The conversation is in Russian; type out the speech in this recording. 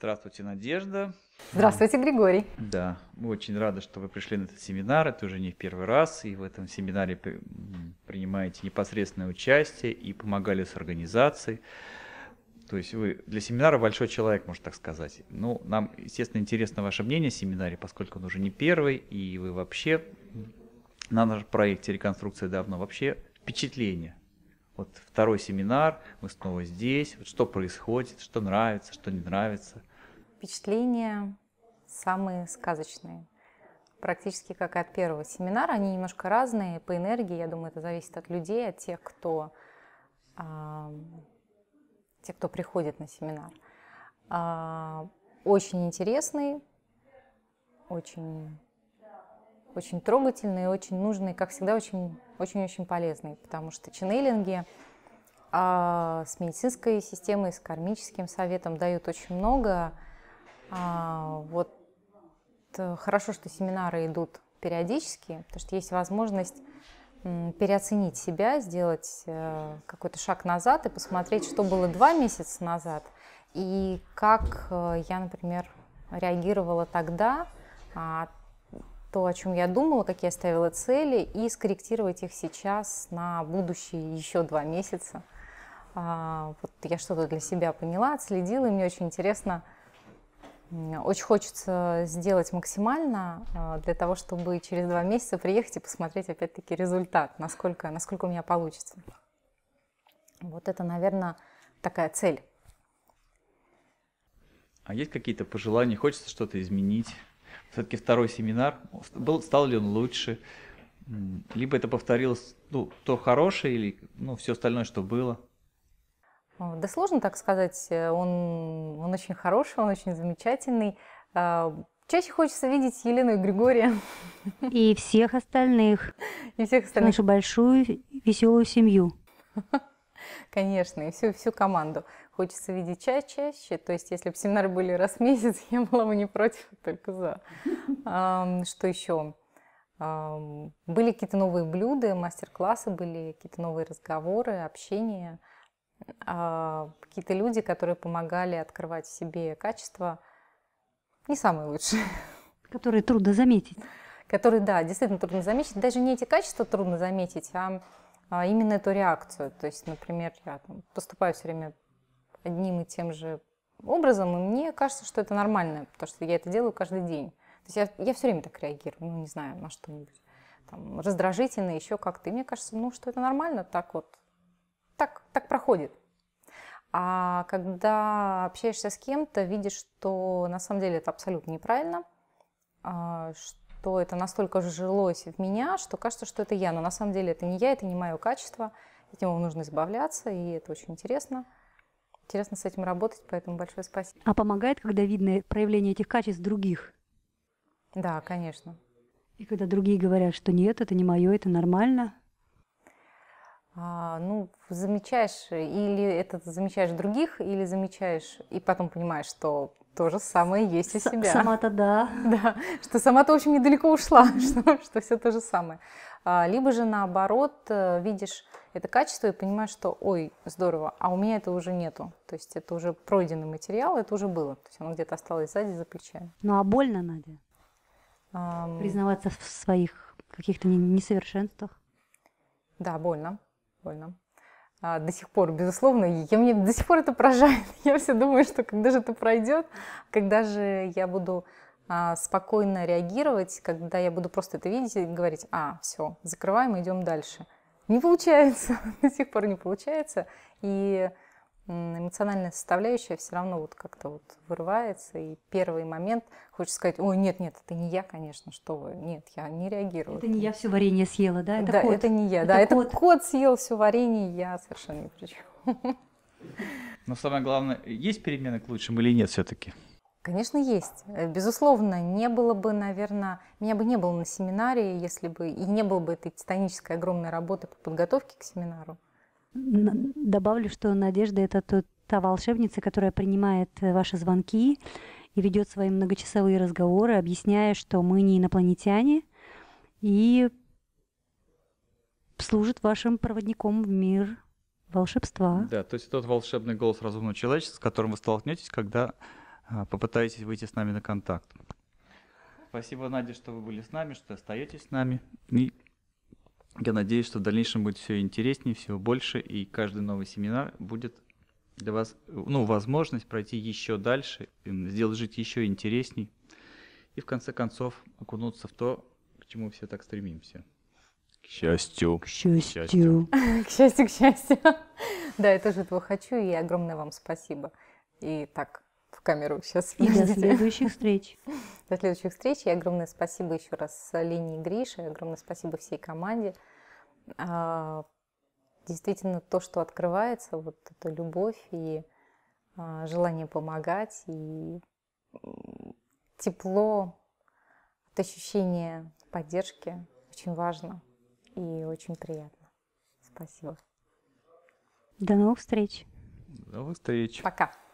Здравствуйте, Надежда. Здравствуйте, Григорий. Да, мы очень рады, что вы пришли на этот семинар. Это уже не в первый раз, и в этом семинаре принимаете непосредственное участие и помогали с организацией. То есть вы для семинара большой человек, можно так сказать. Ну, нам, естественно, интересно ваше мнение о семинаре, поскольку он уже не первый, и вы вообще на нашем проекте реконструкции давно» вообще впечатление вот второй семинар, мы снова здесь, вот что происходит, что нравится, что не нравится впечатления самые сказочные. Практически как и от первого семинара. Они немножко разные по энергии. Я думаю, это зависит от людей, от тех, кто, а, те, кто приходит на семинар. А, очень интересный, очень, очень трогательный, очень нужный, как всегда, очень, очень, очень полезный, потому что ченнелинги а, с медицинской системой, с кармическим советом дают очень много а, вот э, хорошо, что семинары идут периодически, потому что есть возможность переоценить себя, сделать э, какой-то шаг назад и посмотреть, что было два месяца назад, и как э, я, например, реагировала тогда, а, то, о чем я думала, какие я ставила цели, и скорректировать их сейчас на будущие еще два месяца. А, вот я что-то для себя поняла, отследила, и мне очень интересно, очень хочется сделать максимально а, для того, чтобы через два месяца приехать и посмотреть опять-таки результат, насколько, насколько у меня получится. Вот это, наверное, такая цель. А есть какие-то пожелания? Хочется что-то изменить? Все-таки второй семинар. Был, стал ли он лучше? Либо это повторилось ну, то хорошее, или ну, все остальное, что было? Да сложно так сказать. Э, он, он очень хороший, он очень замечательный. А, чаще хочется видеть Елену и Григория. И всех остальных. И всех остальных. Нашу большую веселую семью. Конечно, и всю, всю команду. Хочется видеть чай чаще. То есть, если бы семинары были раз в месяц, я была бы не против, а только за. Что еще? Были какие-то новые блюда, мастер-классы, были какие-то новые разговоры, общение – а какие-то люди, которые помогали открывать в себе качества не самые лучшие. Которые трудно заметить. Которые, да, действительно трудно заметить. Даже не эти качества трудно заметить, а, а именно эту реакцию. То есть, например, я поступаю все время одним и тем же образом, и мне кажется, что это нормально, потому что я это делаю каждый день. То есть я, я все время так реагирую, ну, не знаю, на что-нибудь. Там, раздражительно, еще как-то. И мне кажется, ну, что это нормально так вот так, так проходит. А когда общаешься с кем-то, видишь, что на самом деле это абсолютно неправильно, а, что это настолько жилось в меня, что кажется, что это я. Но на самом деле это не я, это не мое качество. От него нужно избавляться, и это очень интересно. Интересно с этим работать, поэтому большое спасибо. А помогает, когда видно проявление этих качеств других? Да, конечно. И когда другие говорят, что нет, это не мое, это нормально, а, ну, замечаешь, э, или это замечаешь других, или замечаешь, и потом понимаешь, что то же самое есть и себя. Сама-то да. Да, что сама-то очень недалеко ушла, что, что все то же самое. А, либо же наоборот, э, видишь это качество и понимаешь, что ой, здорово, а у меня это уже нету. То есть это уже пройденный материал, это уже было. То есть оно где-то осталось сзади за плечами. Ну а больно, Надя? Признаваться в своих каких-то несовершенствах? Да, больно прикольно. А, до сих пор, безусловно, я, мне до сих пор это поражает. Я все думаю, что когда же это пройдет, когда же я буду а, спокойно реагировать, когда я буду просто это видеть и говорить, а, все, закрываем, идем дальше. Не получается, до сих пор не получается. И эмоциональная составляющая все равно вот как-то вот вырывается, и первый момент хочется сказать, ой, нет, нет, это не я, конечно, что вы, нет, я не реагирую. Это не я все варенье съела, да? Это да, кот. это не я, это да, кот. это кот съел все варенье, я совершенно не причем Но самое главное, есть перемены к лучшему или нет все-таки? Конечно, есть. Э, безусловно, не было бы, наверное, меня бы не было на семинаре, если бы и не было бы этой титанической огромной работы по подготовке к семинару добавлю, что Надежда – это тот, та волшебница, которая принимает э, ваши звонки и ведет свои многочасовые разговоры, объясняя, что мы не инопланетяне, и служит вашим проводником в мир волшебства. Да, то есть тот волшебный голос разумного человечества, с которым вы столкнетесь, когда а, попытаетесь выйти с нами на контакт. Спасибо, Надя, что вы были с нами, что остаетесь с нами. И я надеюсь, что в дальнейшем будет все интереснее, всего больше, и каждый новый семинар будет для вас, ну, возможность пройти еще дальше, сделать жизнь еще интересней, и в конце концов окунуться в то, к чему все так стремимся. К счастью. К счастью. К счастью, к счастью. Да, я тоже этого хочу, и огромное вам спасибо. И так, в камеру сейчас. И до следующих встреч. До следующих встреч. И огромное спасибо еще раз Лене и Грише, огромное спасибо всей команде. А, действительно, то, что открывается, вот эта любовь и а, желание помогать, и тепло, это ощущение поддержки очень важно и очень приятно. Спасибо. До новых встреч. До новых встреч. Пока.